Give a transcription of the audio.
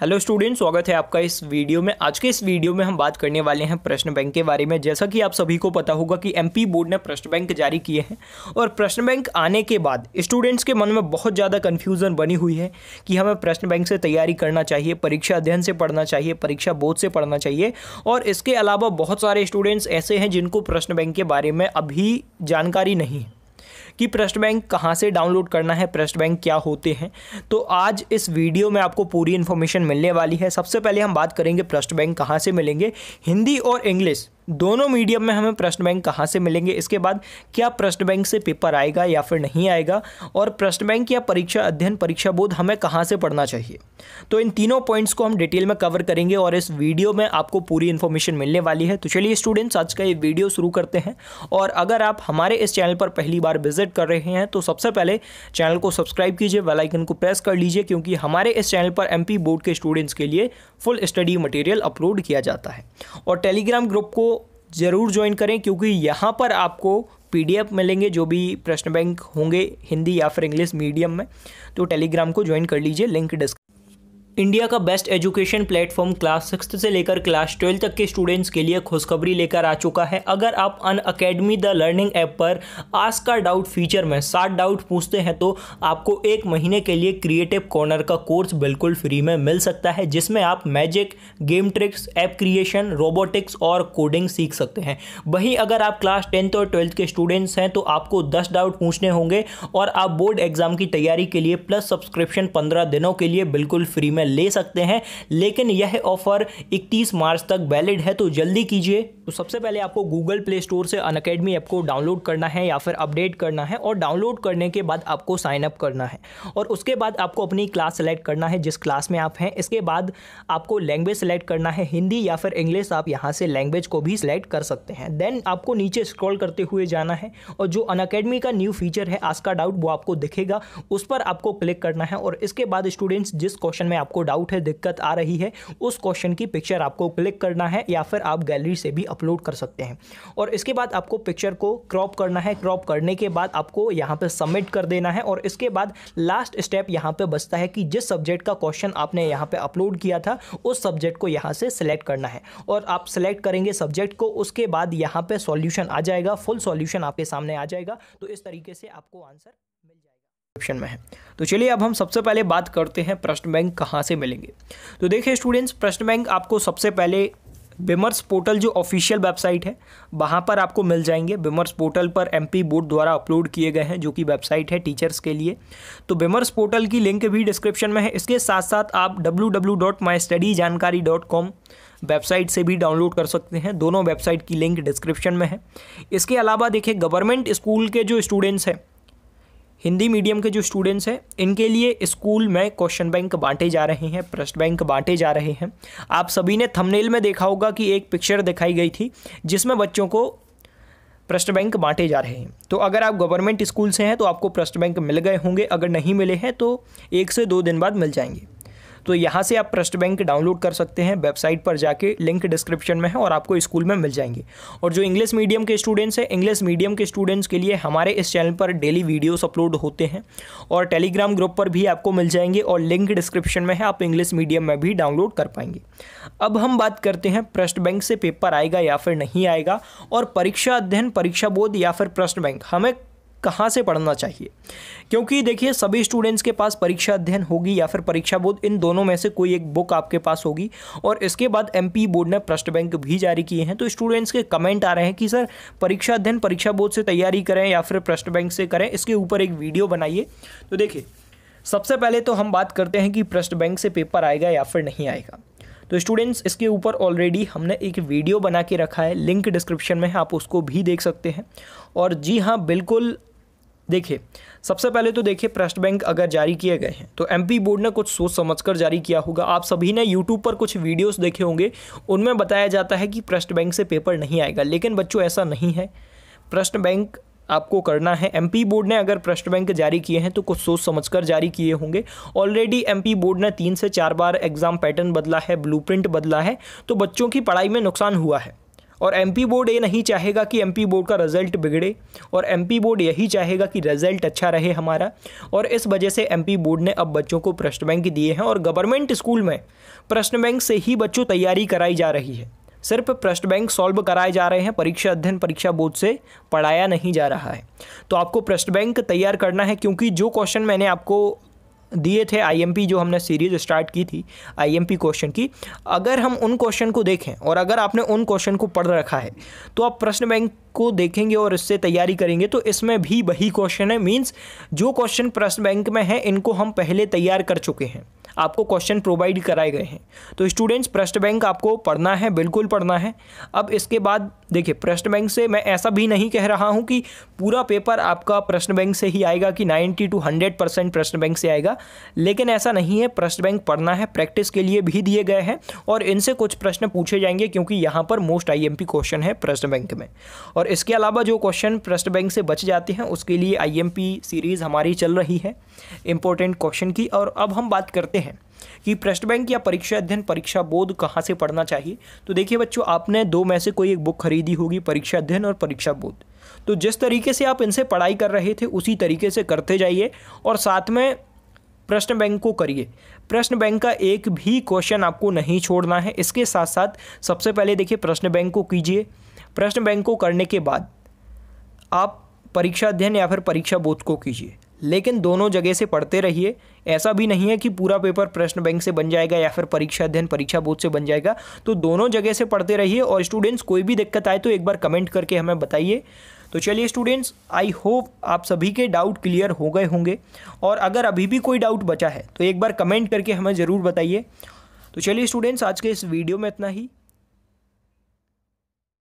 hello student स्वागत है आपका इस वीडियो में आज के इस वीडियो में हम बात करने वाले हैं प्रश्न बैंक के बारे में जैसा कि आप सभी को पता होगा कि एमपी बोर्ड ने प्रश्न बैंक जारी किए हैं और प्रश्न बैंक आने के बाद स्टूडेंट्स के मन में बहुत ज़्यादा कन्फ्यूज़न बनी हुई है कि हमें प्रश्न बैंक से तैयारी करना चाहिए परीक्षा अध्ययन से पढ़ना चाहिए परीक्षा बोर्ड से पढ़ना चाहिए और इसके अलावा बहुत सारे स्टूडेंट्स ऐसे हैं जिनको प्रश्न बैंक के बारे में अभी जानकारी नहीं है कि प्रश्न बैंक कहाँ से डाउनलोड करना है प्रश्न बैंक क्या होते हैं तो आज इस वीडियो में आपको पूरी इन्फॉर्मेशन मिलने वाली है सबसे पहले हम बात करेंगे प्रश्न बैंक कहाँ से मिलेंगे हिंदी और इंग्लिश दोनों मीडियम में हमें प्रश्न बैंक कहाँ से मिलेंगे इसके बाद क्या प्रश्न बैंक से पेपर आएगा या फिर नहीं आएगा और प्रश्न बैंक या परीक्षा अध्ययन परीक्षा बोध हमें कहाँ से पढ़ना चाहिए तो इन तीनों पॉइंट्स को हम डिटेल में कवर करेंगे और इस वीडियो में आपको पूरी इन्फॉर्मेशन मिलने वाली है तो चलिए स्टूडेंट्स आज का ये वीडियो शुरू करते हैं और अगर आप हमारे इस चैनल पर पहली बार विजिट कर रहे हैं तो सबसे पहले चैनल को सब्सक्राइब कीजिए वेलाइकन को प्रेस कर लीजिए क्योंकि हमारे इस चैनल पर एम बोर्ड के स्टूडेंट्स के लिए फुल स्टडी मटेरियल अपलोड किया जाता है और टेलीग्राम ग्रुप को ज़रूर ज्वाइन करें क्योंकि यहाँ पर आपको पीडीएफ मिलेंगे जो भी प्रश्न बैंक होंगे हिंदी या फिर इंग्लिश मीडियम में तो टेलीग्राम को ज्वाइन कर लीजिए लिंक डिस्क इंडिया का best education platform class six से लेकर क्लास ट्वेल्व तक के स्टूडेंट्स के लिए खुशखबरी लेकर आ चुका है अगर आप Unacademy the learning app पर आज का डाउट फीचर में सात डाउट पूछते हैं तो आपको एक महीने के लिए क्रिएटिव कॉर्नर का कोर्स बिल्कुल फ्री में मिल सकता है जिसमें आप magic game tricks app creation robotics और कोडिंग सीख सकते हैं वहीं अगर आप क्लास टेंथ और ट्वेल्थ के स्टूडेंट्स हैं तो आपको दस डाउट पूछने होंगे और आप बोर्ड एग्जाम की तैयारी के लिए प्लस सब्सक्रिप्शन पंद्रह दिनों के लिए बिल्कुल फ्री में में ले सकते हैं लेकिन यह ऑफ़र 31 मार्च तक वैलिड है तो जल्दी कीजिए तो सबसे पहले आपको गूगल प्ले स्टोर से अन अकेडमी ऐप को डाउनलोड करना है या फिर अपडेट करना है और डाउनलोड करने के बाद आपको साइन अप करना है और उसके बाद आपको अपनी क्लास सेलेक्ट करना है जिस क्लास में आप हैं इसके बाद आपको लैंग्वेज सेलेक्ट करना है हिंदी या फिर इंग्लिश आप यहाँ से लैंग्वेज को भी सिलेक्ट कर सकते हैं देन आपको नीचे स्क्रॉल करते हुए जाना है और जो अन का न्यू फीचर है आज का डाउट वो आपको दिखेगा उस पर आपको क्लिक करना है और इसके बाद स्टूडेंट्स जिस क्वेश्चन में आप आपको डाउट है दिक्कत आ रही है उस क्वेश्चन की पिक्चर आपको क्लिक करना है या फिर आप गैलरी से भी अपलोड कर सकते हैं और इसके बाद आपको पिक्चर को क्रॉप करना है क्रॉप करने के बाद आपको यहाँ पर सबमिट कर देना है और इसके बाद लास्ट स्टेप यहाँ पर बचता है कि जिस सब्जेक्ट का क्वेश्चन आपने यहाँ पर अपलोड किया था उस सब्जेक्ट को यहाँ से सिलेक्ट करना है और आप सिलेक्ट करेंगे सब्जेक्ट को उसके बाद यहाँ पर सॉल्यूशन आ जाएगा फुल सॉल्यूशन आपके सामने आ जाएगा तो इस तरीके से आपको आंसर डिस्क्रिप्शन में है तो चलिए अब हम सबसे पहले बात करते हैं प्रश्न बैंक कहाँ से मिलेंगे तो देखिए स्टूडेंट्स प्रश्न बैंक आपको सबसे पहले बिमर्स पोर्टल जो ऑफिशियल वेबसाइट है वहाँ पर आपको मिल जाएंगे बिमर्स पोर्टल पर एम पी बोर्ड द्वारा अपलोड किए गए हैं जो कि वेबसाइट है टीचर्स के लिए तो बिमर्स पोर्टल की लिंक भी डिस्क्रिप्शन में है इसके साथ साथ आप W W dot my study जानकारी डॉट कॉम वेबसाइट से भी डाउनलोड कर सकते हैं दोनों वेबसाइट की लिंक डिस्क्रिप्शन में है इसके अलावा देखिए गवर्नमेंट स्कूल के जो स्टूडेंट्स हैं हिंदी मीडियम के जो स्टूडेंट्स हैं इनके लिए स्कूल में क्वेश्चन बैंक बांटे जा रहे हैं प्रश्न बैंक बांटे जा रहे हैं आप सभी ने थंबनेल में देखा होगा कि एक पिक्चर दिखाई गई थी जिसमें बच्चों को प्रश्न बैंक बांटे जा रहे हैं तो अगर आप गवर्नमेंट स्कूल से हैं तो आपको प्रश्न बैंक मिल गए होंगे अगर नहीं मिले हैं तो एक से दो दिन बाद मिल जाएंगे तो यहाँ से आप ट्रस्ट बैंक डाउनलोड कर सकते हैं वेबसाइट पर जाके लिंक डिस्क्रिप्शन में है और आपको स्कूल में मिल जाएंगे और जो इंग्लिश मीडियम के स्टूडेंट्स हैं इंग्लिश मीडियम के स्टूडेंट्स के लिए हमारे इस चैनल पर डेली वीडियोस अपलोड होते हैं और टेलीग्राम ग्रुप पर भी आपको मिल जाएंगे और लिंक डिस्क्रिप्शन में है आप इंग्लिश मीडियम में भी डाउनलोड कर पाएंगे अब हम बात करते हैं प्रश्न बैंक से पेपर आएगा या फिर नहीं आएगा और परीक्षा अध्ययन परीक्षा बोध या फिर प्रश्न बैंक हमें कहाँ से पढ़ना चाहिए क्योंकि देखिए सभी स्टूडेंट्स के पास परीक्षा अध्ययन होगी या फिर परीक्षा बोर्ड इन दोनों में से कोई एक बुक आपके पास होगी और इसके बाद एम बोर्ड ने प्रश्न बैंक भी जारी किए हैं तो स्टूडेंट्स के कमेंट आ रहे हैं कि सर परीक्षा अध्ययन परीक्षा बोर्ड से तैयारी करें या फिर प्रश्न बैंक से करें इसके ऊपर एक वीडियो बनाइए तो देखिए सबसे पहले तो हम बात करते हैं कि प्रश्न बैंक से पेपर आएगा या फिर नहीं आएगा तो स्टूडेंट्स इसके ऊपर ऑलरेडी हमने एक वीडियो बना के रखा है लिंक डिस्क्रिप्शन में है आप उसको भी देख सकते हैं और जी हाँ बिल्कुल देखिए सबसे पहले तो देखिए प्रश्न बैंक अगर जारी किए गए हैं तो एमपी बोर्ड ने कुछ सोच समझ कर जारी किया होगा आप सभी ने यूट्यूब पर कुछ वीडियोस देखे होंगे उनमें बताया जाता है कि प्रश्न बैंक से पेपर नहीं आएगा लेकिन बच्चों ऐसा नहीं है प्रश्न बैंक आपको करना है एमपी बोर्ड ने अगर प्रश्न बैंक जारी किए हैं तो कुछ सोच समझकर जारी किए होंगे ऑलरेडी एमपी बोर्ड ने तीन से चार बार एग्ज़ाम पैटर्न बदला है ब्लूप्रिंट बदला है तो बच्चों की पढ़ाई में नुकसान हुआ है और एमपी बोर्ड ये नहीं चाहेगा कि एमपी बोर्ड का रिजल्ट बिगड़े और एमपी बोर्ड यही चाहेगा कि रिजल्ट अच्छा रहे हमारा और इस वजह से एमपी बोर्ड ने अब बच्चों को प्रश्न बैंक दिए हैं और गवर्नमेंट स्कूल में प्रश्न बैंक से ही बच्चों तैयारी कराई जा रही है सिर्फ प्रश्न बैंक सॉल्व कराए जा रहे हैं परीक्षा अध्ययन परीक्षा बोर्ड से पढ़ाया नहीं जा रहा है तो आपको प्रश्न बैंक तैयार करना है क्योंकि जो क्वेश्चन मैंने आपको दिए थे आईएमपी जो हमने सीरीज स्टार्ट की थी आईएमपी क्वेश्चन की अगर हम उन क्वेश्चन को देखें और अगर आपने उन क्वेश्चन को पढ़ रखा है तो आप प्रश्न बैंक को देखेंगे और इससे तैयारी करेंगे तो इसमें भी वही क्वेश्चन है मीन्स जो क्वेश्चन प्रश्न बैंक में है इनको हम पहले तैयार कर चुके हैं आपको क्वेश्चन प्रोवाइड कराए गए हैं तो स्टूडेंट्स प्रश्न बैंक आपको पढ़ना है बिल्कुल पढ़ना है अब इसके बाद देखिए प्रश्न बैंक से मैं ऐसा भी नहीं कह रहा हूँ कि पूरा पेपर आपका प्रश्न बैंक से ही आएगा कि 90 टू 100 परसेंट प्रश्न बैंक से आएगा लेकिन ऐसा नहीं है प्रश्न बैंक पढ़ना है प्रैक्टिस के लिए भी दिए गए हैं और इनसे कुछ प्रश्न पूछे जाएंगे क्योंकि यहाँ पर मोस्ट आई क्वेश्चन है प्रश्न बैंक में और इसके अलावा जो क्वेश्चन प्रश्न बैंक से बच जाते हैं उसके लिए आई सीरीज़ हमारी चल रही है इंपॉर्टेंट क्वेश्चन की और अब हम बात करते देखते हैं कि प्रश्न बैंक या परीक्षा अध्ययन परीक्षा बोध कहाँ से पढ़ना चाहिए तो देखिए बच्चों आपने दो में से कोई एक बुक खरीदी होगी परीक्षा अध्ययन और परीक्षा बोध तो जिस तरीके से आप इनसे पढ़ाई कर रहे थे उसी तरीके से करते जाइए और साथ में प्रश्न बैंक को करिए प्रश्न बैंक का एक भी क्वेश्चन आपको नहीं छोड़ना है इसके साथ साथ सबसे पहले देखिए प्रश्न बैंक को कीजिए प्रश्न बैंक को करने के बाद आप परीक्षा अध्ययन या फिर परीक्षा बोध को कीजिए लेकिन दोनों जगह से पढ़ते रहिए ऐसा भी नहीं है कि पूरा पेपर प्रश्न बैंक से बन जाएगा या फिर परीक्षा अध्ययन परीक्षा बोर्ड से बन जाएगा तो दोनों जगह से पढ़ते रहिए और स्टूडेंट्स कोई भी दिक्कत आए तो एक बार कमेंट करके हमें बताइए तो चलिए स्टूडेंट्स आई होप आप सभी के डाउट क्लियर हो गए होंगे और अगर अभी भी कोई डाउट बचा है तो एक बार कमेंट करके हमें ज़रूर बताइए तो चलिए स्टूडेंट्स आज के इस वीडियो में इतना ही